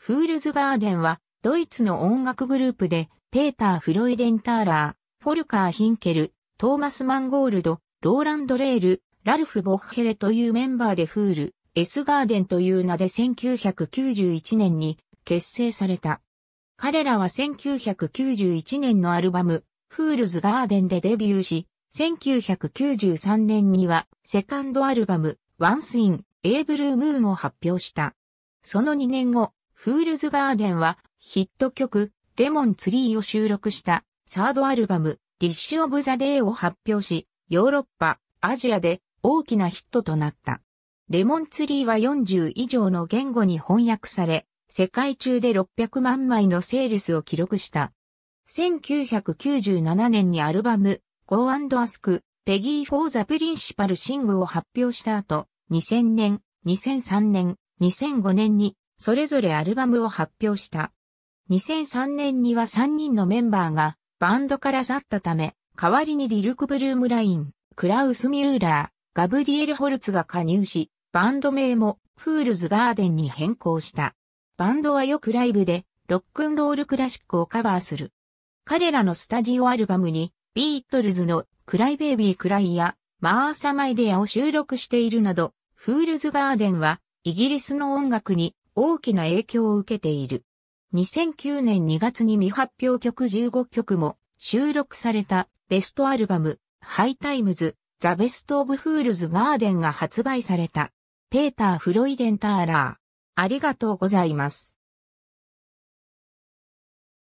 フールズガーデンは、ドイツの音楽グループで、ペーター・フロイデンターラー、フォルカー・ヒンケル、トーマス・マンゴールド、ローランド・レール、ラルフ・ボッヘレというメンバーでフール、エスガーデンという名で1991年に結成された。彼らは1991年のアルバム、フールズ・ガーデンでデビューし、1993年にはセカンドアルバム、ワンスイン、エイブルームーンを発表した。その2年後、フールズガーデンはヒット曲レモンツリーを収録したサードアルバムディッシュ・オブ・ザ・デーを発表し、ヨーロッパ、アジアで大きなヒットとなった。レモンツリーは40以上の言語に翻訳され、世界中で600万枚のセールスを記録した。1997年にアルバム Go and Ask フォー・ザ・プリンシパル・シングを発表した後、2000年、2003年、2005年にそれぞれアルバムを発表した。2003年には3人のメンバーがバンドから去ったため、代わりにリルク・ブルームライン、クラウス・ミューラー、ガブリエル・ホルツが加入し、バンド名もフールズ・ガーデンに変更した。バンドはよくライブでロックンロールクラシックをカバーする。彼らのスタジオアルバムにビートルズのクライベイビー・クライやマーサ・マイデアを収録しているなど、フールズ・ガーデンはイギリスの音楽に大きな影響を受けている。2009年2月に未発表曲15曲も収録されたベストアルバム、ハイタイムズ、ザ・ベスト・オブ・フールズ・ガーデンが発売された。ペーター・フロイデン・ターラー。ありがとうございます。